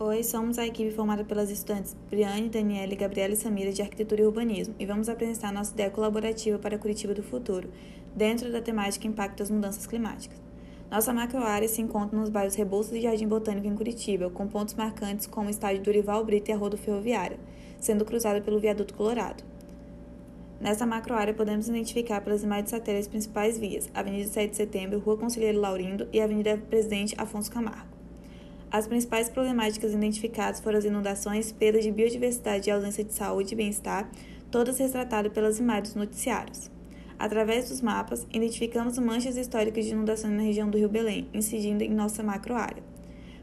Oi, somos a equipe formada pelas estudantes Briane, Daniele, Gabriela e Samira de Arquitetura e Urbanismo e vamos apresentar nossa ideia colaborativa para Curitiba do Futuro, dentro da temática Impacto das Mudanças Climáticas. Nossa macroárea se encontra nos bairros Rebouças e Jardim Botânico em Curitiba, com pontos marcantes como o estádio Durival Brito e a Rodo Ferroviária, sendo cruzada pelo Viaduto Colorado. Nessa macroárea podemos identificar pelas imagens satélites as principais vias, Avenida 7 de Setembro, Rua Conselheiro Laurindo e Avenida Presidente Afonso Camargo. As principais problemáticas identificadas foram as inundações, perda de biodiversidade e ausência de saúde e bem-estar, todas retratadas pelas imagens dos noticiários. Através dos mapas, identificamos manchas históricas de inundações na região do Rio Belém, incidindo em nossa macroárea.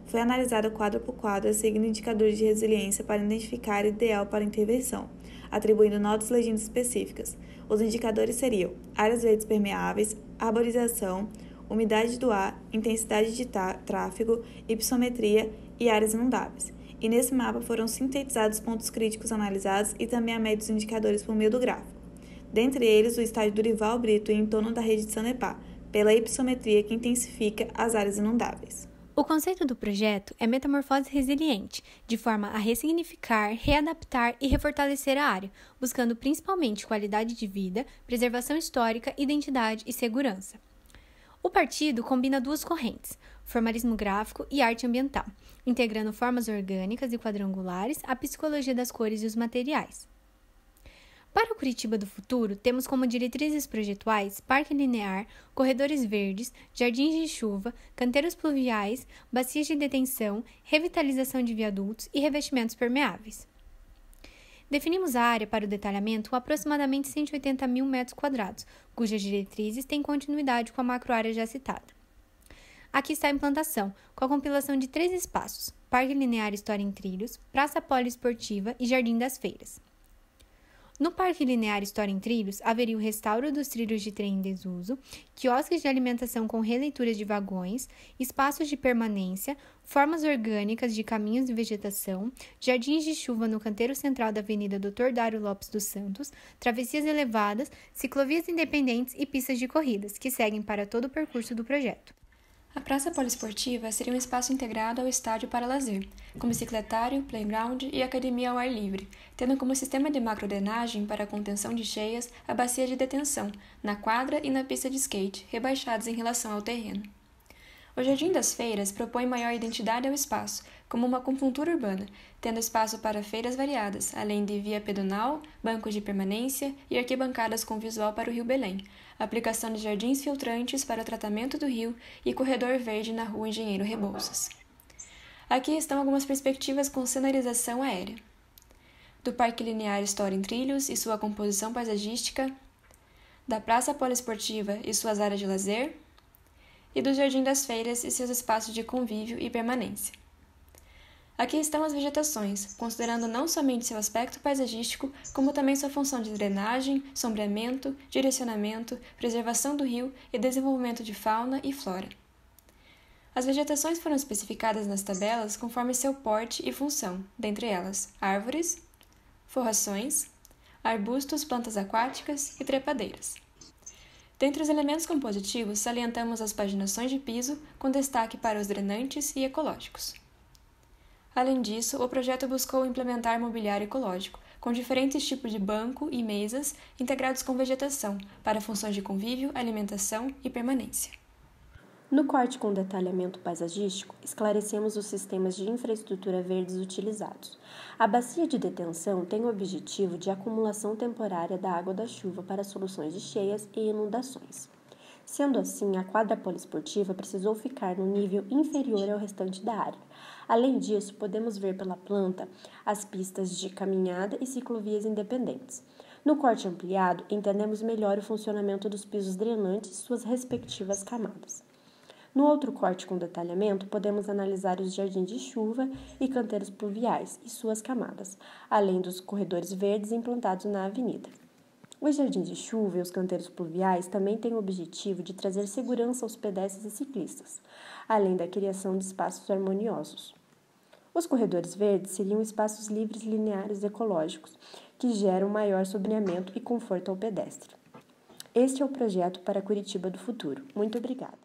Foi analisada quadro por quadro, seguindo indicadores de resiliência para identificar ideal para intervenção, atribuindo notas legendas específicas. Os indicadores seriam áreas verdes permeáveis, arborização, umidade do ar, intensidade de tráfego, ipsometria e áreas inundáveis. E nesse mapa foram sintetizados pontos críticos analisados e também a média dos indicadores por meio do gráfico. Dentre eles, o estádio Durival Brito em torno da rede de Sanepá, pela ipsometria que intensifica as áreas inundáveis. O conceito do projeto é metamorfose resiliente, de forma a ressignificar, readaptar e refortalecer a área, buscando principalmente qualidade de vida, preservação histórica, identidade e segurança. O partido combina duas correntes, formalismo gráfico e arte ambiental, integrando formas orgânicas e quadrangulares, a psicologia das cores e os materiais. Para o Curitiba do futuro, temos como diretrizes projetuais parque linear, corredores verdes, jardins de chuva, canteiros pluviais, bacias de detenção, revitalização de viadutos e revestimentos permeáveis. Definimos a área para o detalhamento com aproximadamente 180 mil metros quadrados, cujas diretrizes têm continuidade com a macroárea já citada. Aqui está a implantação, com a compilação de três espaços: Parque Linear História em Trilhos, Praça Poliesportiva e Jardim das Feiras. No Parque Linear História em Trilhos, haveria o restauro dos trilhos de trem em desuso, quiosques de alimentação com releituras de vagões, espaços de permanência, formas orgânicas de caminhos e vegetação, jardins de chuva no canteiro central da Avenida Dr. Dário Lopes dos Santos, travessias elevadas, ciclovias independentes e pistas de corridas, que seguem para todo o percurso do projeto. A praça poliesportiva seria um espaço integrado ao estádio para lazer, com bicicletário, playground e academia ao ar livre, tendo como sistema de macrodenagem para a contenção de cheias a bacia de detenção, na quadra e na pista de skate, rebaixados em relação ao terreno. O Jardim das Feiras propõe maior identidade ao espaço, como uma acupuntura urbana, tendo espaço para feiras variadas, além de via pedonal, bancos de permanência e arquibancadas com visual para o Rio Belém, aplicação de jardins filtrantes para o tratamento do rio e corredor verde na rua Engenheiro Rebouças. Aqui estão algumas perspectivas com cenarização aérea. Do Parque Linear História em Trilhos e sua composição paisagística, da Praça Poliesportiva e suas áreas de lazer, e do Jardim das Feiras e seus espaços de convívio e permanência. Aqui estão as vegetações, considerando não somente seu aspecto paisagístico, como também sua função de drenagem, sombreamento, direcionamento, preservação do rio e desenvolvimento de fauna e flora. As vegetações foram especificadas nas tabelas conforme seu porte e função, dentre elas árvores, forrações, arbustos, plantas aquáticas e trepadeiras. Dentre os elementos compositivos, salientamos as paginações de piso, com destaque para os drenantes e ecológicos. Além disso, o projeto buscou implementar mobiliário ecológico, com diferentes tipos de banco e mesas integrados com vegetação, para funções de convívio, alimentação e permanência. No corte com detalhamento paisagístico, esclarecemos os sistemas de infraestrutura verdes utilizados. A bacia de detenção tem o objetivo de acumulação temporária da água da chuva para soluções de cheias e inundações. Sendo assim, a quadra poliesportiva precisou ficar no nível inferior ao restante da área. Além disso, podemos ver pela planta as pistas de caminhada e ciclovias independentes. No corte ampliado, entendemos melhor o funcionamento dos pisos drenantes e suas respectivas camadas. No outro corte com detalhamento, podemos analisar os jardins de chuva e canteiros pluviais e suas camadas, além dos corredores verdes implantados na avenida. Os jardins de chuva e os canteiros pluviais também têm o objetivo de trazer segurança aos pedestres e ciclistas, além da criação de espaços harmoniosos. Os corredores verdes seriam espaços livres lineares ecológicos, que geram maior sobreamento e conforto ao pedestre. Este é o projeto para Curitiba do futuro. Muito obrigada.